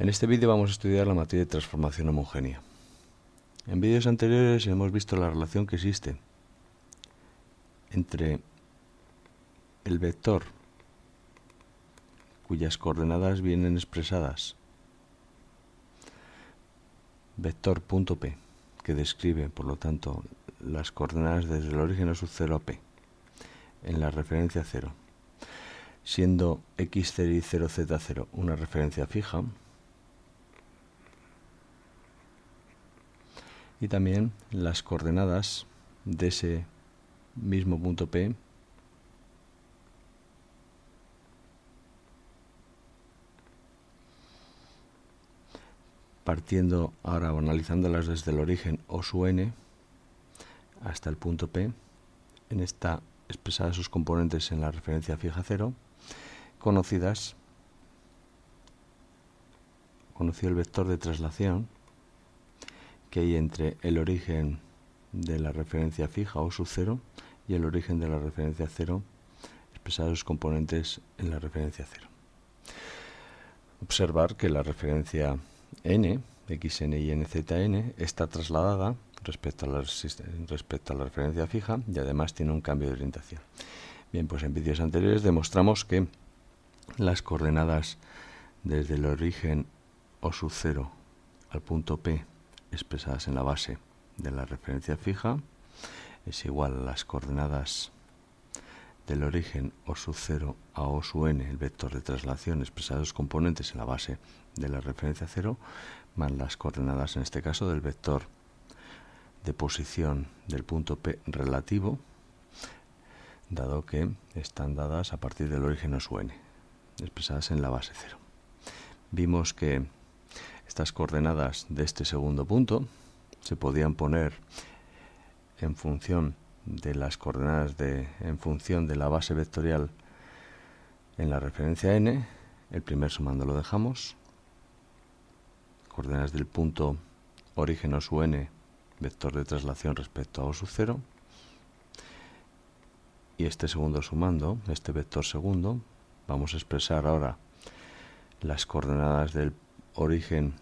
En este vídeo vamos a estudiar la materia de transformación homogénea. En vídeos anteriores hemos visto la relación que existe entre el vector cuyas coordenadas vienen expresadas vector punto p que describe por lo tanto las coordenadas desde el origen a sub 0 a p en la referencia 0 siendo x0 y 0z0 una referencia fija y también las coordenadas de ese mismo punto P partiendo ahora o analizándolas desde el origen o su n hasta el punto P en esta expresada sus componentes en la referencia fija cero, conocidas conocido el vector de traslación que hay entre el origen de la referencia fija o sub cero y el origen de la referencia cero expresados componentes en la referencia cero. Observar que la referencia n, xn y nzn, está trasladada respecto a, la, respecto a la referencia fija y además tiene un cambio de orientación. Bien, pues en vídeos anteriores demostramos que las coordenadas desde el origen o su 0 al punto P expresadas en la base de la referencia fija es igual a las coordenadas del origen o sub 0 a o sub n, el vector de traslación los componentes en la base de la referencia 0, más las coordenadas, en este caso, del vector de posición del punto P relativo, dado que están dadas a partir del origen o sub n, expresadas en la base 0. Vimos que estas coordenadas de este segundo punto se podían poner en función de las coordenadas de, en función de la base vectorial en la referencia n, el primer sumando lo dejamos, coordenadas del punto origen o su n, vector de traslación respecto a o cero, 0, y este segundo sumando, este vector segundo, vamos a expresar ahora las coordenadas del origen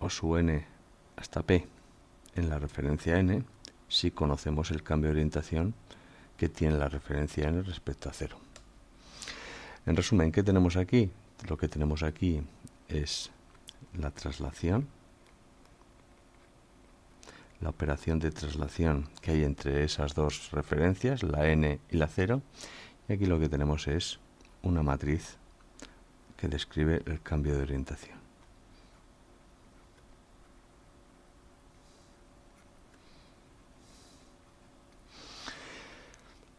o su n hasta p en la referencia n si conocemos el cambio de orientación que tiene la referencia n respecto a cero. En resumen, ¿qué tenemos aquí? Lo que tenemos aquí es la traslación, la operación de traslación que hay entre esas dos referencias, la n y la 0, y aquí lo que tenemos es una matriz que describe el cambio de orientación.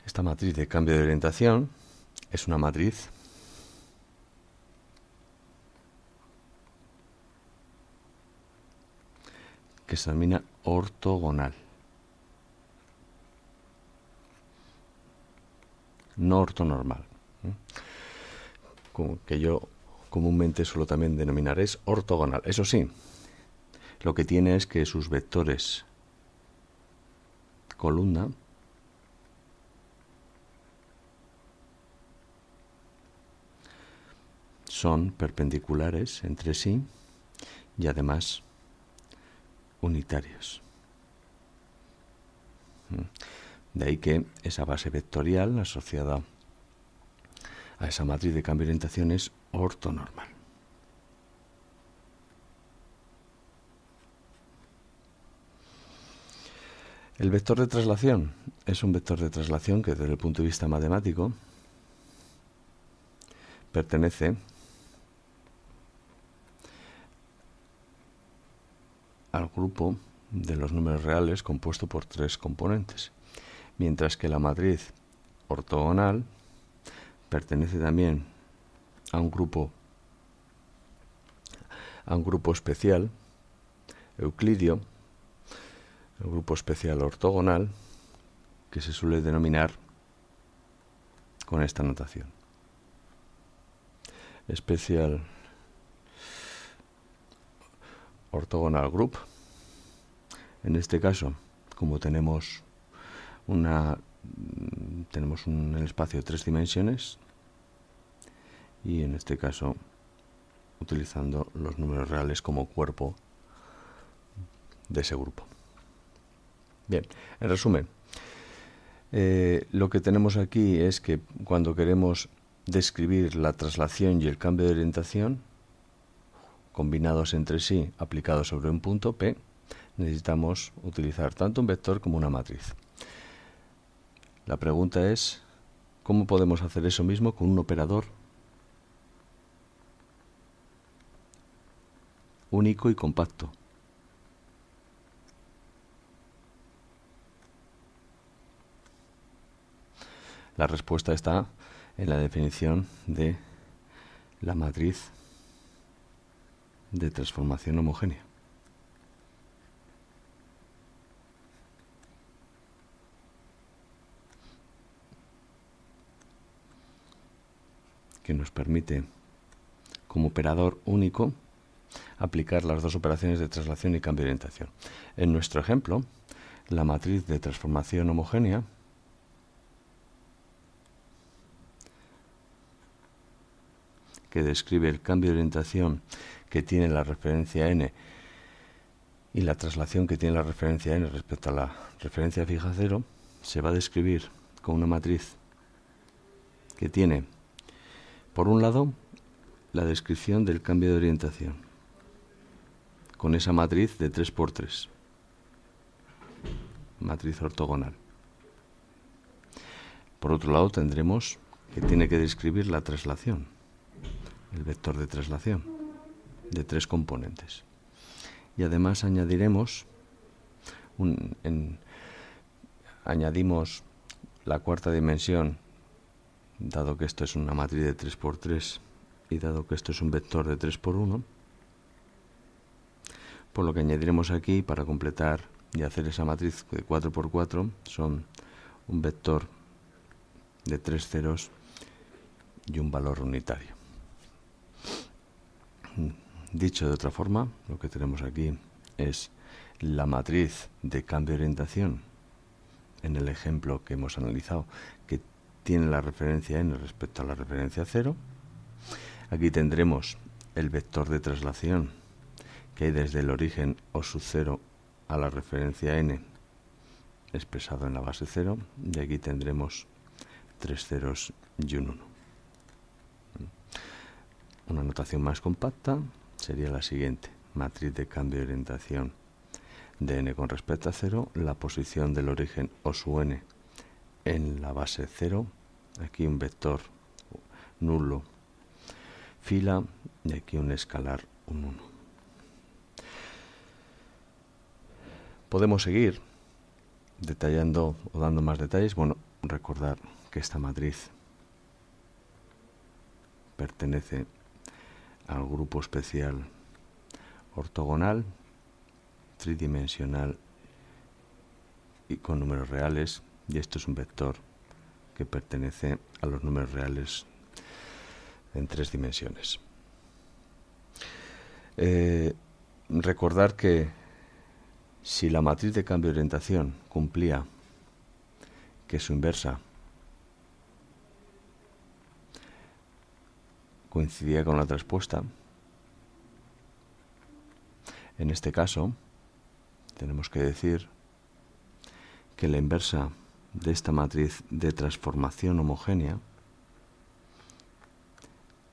Esta matriz de cambio de orientación es una matriz que se denomina ortogonal. No ortonormal. ¿eh? que yo comúnmente suelo también denominar es ortogonal. Eso sí, lo que tiene es que sus vectores columna son perpendiculares entre sí y además unitarios. Mm. De ahí que esa base vectorial asociada a esa matriz de cambio de orientación es ortonormal. El vector de traslación es un vector de traslación que desde el punto de vista matemático pertenece al grupo de los números reales compuesto por tres componentes, mientras que la matriz ortogonal pertenece también a un grupo a un grupo especial euclidio, el grupo especial ortogonal que se suele denominar con esta notación. Especial ortogonal group. En este caso, como tenemos una tenemos un espacio de tres dimensiones y en este caso utilizando los números reales como cuerpo de ese grupo. Bien, en resumen, eh, lo que tenemos aquí es que cuando queremos describir la traslación y el cambio de orientación, combinados entre sí aplicados sobre un punto P, necesitamos utilizar tanto un vector como una matriz. La pregunta es, ¿cómo podemos hacer eso mismo con un operador único y compacto? La respuesta está en la definición de la matriz de transformación homogénea. que nos permite, como operador único, aplicar las dos operaciones de traslación y cambio de orientación. En nuestro ejemplo, la matriz de transformación homogénea que describe el cambio de orientación que tiene la referencia n y la traslación que tiene la referencia n respecto a la referencia fija cero, se va a describir con una matriz que tiene, por un lado, la descripción del cambio de orientación, con esa matriz de 3x3, matriz ortogonal. Por otro lado, tendremos que tiene que describir la traslación, el vector de traslación de tres componentes. Y además añadiremos, añadimos la cuarta dimensión, dado que esto es una matriz de 3x3 y dado que esto es un vector de 3x1, por lo que añadiremos aquí para completar y hacer esa matriz de 4x4 son un vector de tres ceros y un valor unitario. Dicho de otra forma, lo que tenemos aquí es la matriz de cambio de orientación en el ejemplo que hemos analizado, que tiene la referencia n respecto a la referencia 0. Aquí tendremos el vector de traslación que hay desde el origen o sub 0 a la referencia n expresado en la base 0 y aquí tendremos tres ceros y un 1. Una notación más compacta sería la siguiente, matriz de cambio de orientación de n con respecto a 0, la posición del origen o su n en la base 0, aquí un vector nulo, fila y aquí un escalar, un 1. Podemos seguir detallando o dando más detalles. Bueno, recordar que esta matriz pertenece al grupo especial ortogonal, tridimensional y con números reales, y esto es un vector que pertenece a los números reales en tres dimensiones. Eh, recordar que si la matriz de cambio de orientación cumplía que su inversa coincidía con la traspuesta, En este caso, tenemos que decir que la inversa de esta matriz de transformación homogénea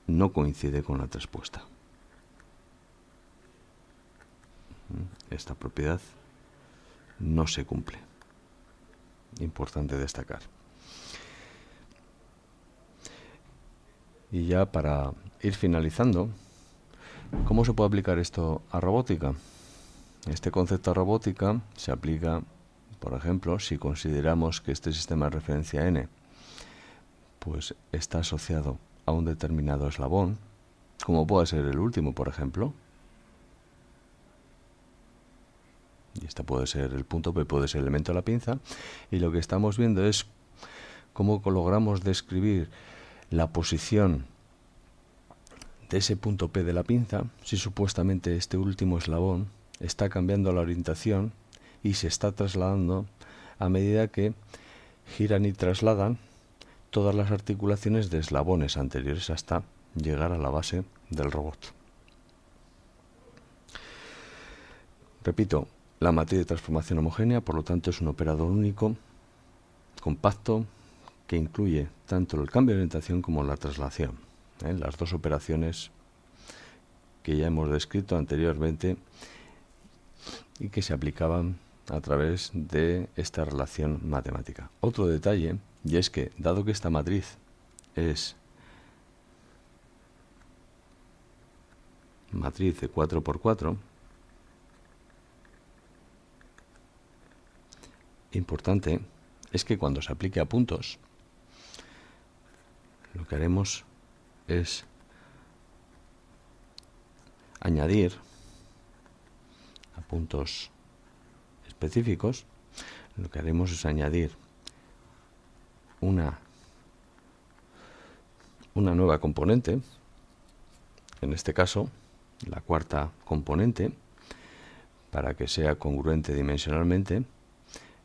no coincide con la transpuesta. Esta propiedad no se cumple. Importante destacar. Y ya para ir finalizando, ¿cómo se puede aplicar esto a robótica? Este concepto a robótica se aplica, por ejemplo, si consideramos que este sistema de referencia N pues está asociado a un determinado eslabón, como puede ser el último, por ejemplo. Y este puede ser el punto P, puede ser el elemento de la pinza. Y lo que estamos viendo es cómo logramos describir la posición de ese punto P de la pinza, si supuestamente este último eslabón está cambiando la orientación y se está trasladando a medida que giran y trasladan todas las articulaciones de eslabones anteriores hasta llegar a la base del robot. Repito, la materia de transformación homogénea, por lo tanto, es un operador único, compacto, que incluye tanto el cambio de orientación como la traslación. ¿eh? Las dos operaciones que ya hemos descrito anteriormente y que se aplicaban a través de esta relación matemática. Otro detalle, y es que dado que esta matriz es matriz de 4x4, importante es que cuando se aplique a puntos, lo que haremos es añadir a puntos específicos, lo que haremos es añadir una, una nueva componente, en este caso la cuarta componente, para que sea congruente dimensionalmente,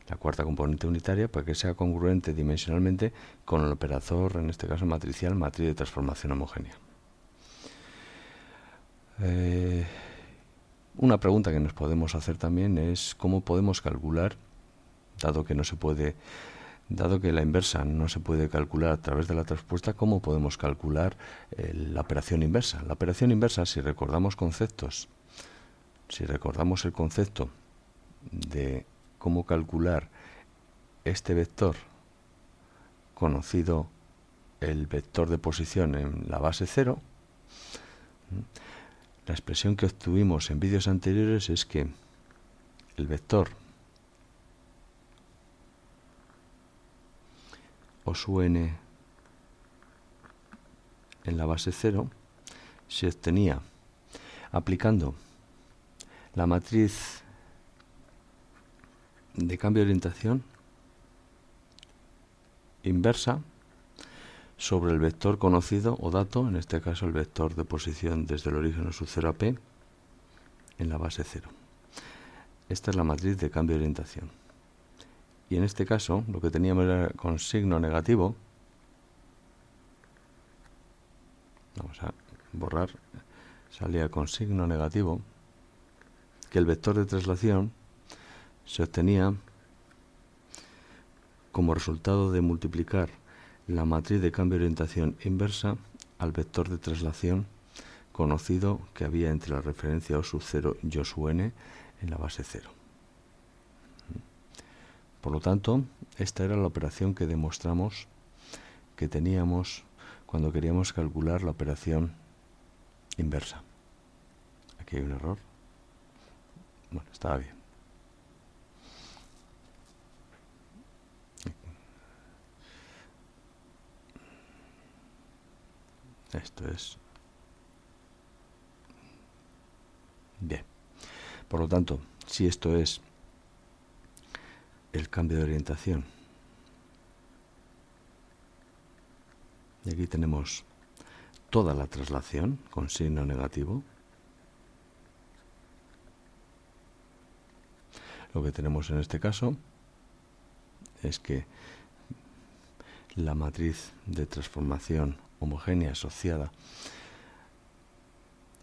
la cuarta componente unitaria para que sea congruente dimensionalmente con el operador, en este caso matricial, matriz de transformación homogénea. Eh, una pregunta que nos podemos hacer también es cómo podemos calcular, dado que no se puede, dado que la inversa no se puede calcular a través de la transpuesta, cómo podemos calcular eh, la operación inversa. La operación inversa, si recordamos conceptos, si recordamos el concepto de cómo calcular este vector conocido el vector de posición en la base 0, la expresión que obtuvimos en vídeos anteriores es que el vector o su n en la base 0 se obtenía aplicando la matriz de cambio de orientación inversa sobre el vector conocido o dato, en este caso el vector de posición desde el origen o su 0 a p en la base 0. Esta es la matriz de cambio de orientación. Y en este caso lo que teníamos era con signo negativo. Vamos a borrar. Salía con signo negativo que el vector de traslación se obtenía como resultado de multiplicar la matriz de cambio de orientación inversa al vector de traslación conocido que había entre la referencia O sub 0 y O sub n en la base 0. Por lo tanto, esta era la operación que demostramos que teníamos cuando queríamos calcular la operación inversa. Aquí hay un error. Bueno, estaba bien. Esto es... Bien. Por lo tanto, si esto es el cambio de orientación, y aquí tenemos toda la traslación con signo negativo, lo que tenemos en este caso es que la matriz de transformación homogénea asociada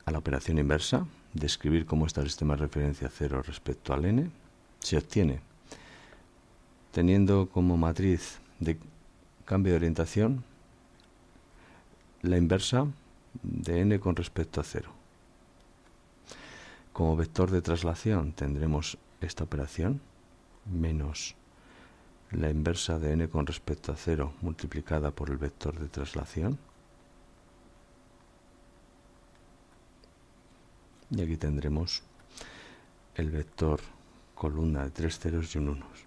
a la operación inversa, describir cómo está el sistema de referencia cero respecto al n, se obtiene teniendo como matriz de cambio de orientación la inversa de n con respecto a cero. Como vector de traslación tendremos esta operación, menos la inversa de n con respecto a 0 multiplicada por el vector de traslación. Y aquí tendremos el vector columna de tres ceros y un unos.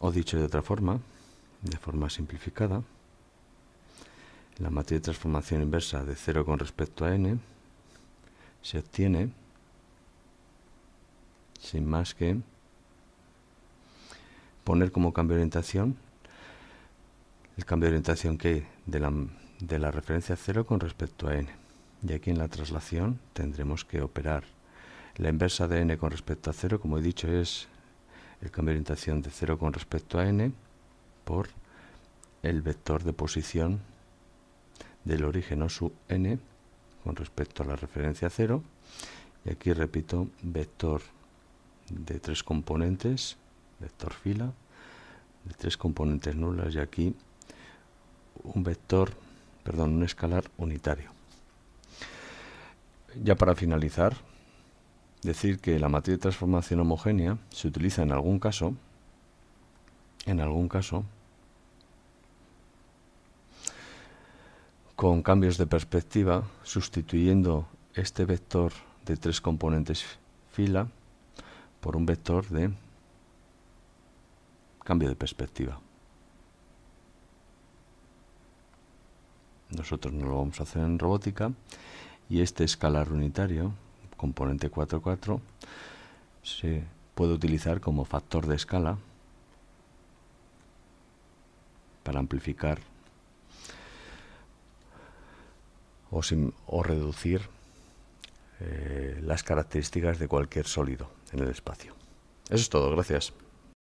O dicho de otra forma, de forma simplificada, la matriz de transformación inversa de 0 con respecto a n se obtiene sin más que poner como cambio de orientación el cambio de orientación que de la, de la referencia 0 con respecto a n. Y aquí en la traslación tendremos que operar. La inversa de n con respecto a 0, como he dicho, es el cambio de orientación de 0 con respecto a n por el vector de posición del origen o su n con respecto a la referencia 0. Y aquí repito, vector de tres componentes vector fila de tres componentes nulas y aquí un vector, perdón, un escalar unitario. Ya para finalizar, decir que la matriz de transformación homogénea se utiliza en algún caso, en algún caso, con cambios de perspectiva, sustituyendo este vector de tres componentes fila por un vector de cambio de perspectiva. Nosotros no lo vamos a hacer en robótica y este escalar unitario, componente 4.4, se puede utilizar como factor de escala para amplificar o, reducir eh, las características de cualquier sólido en el espacio. Eso es todo, gracias.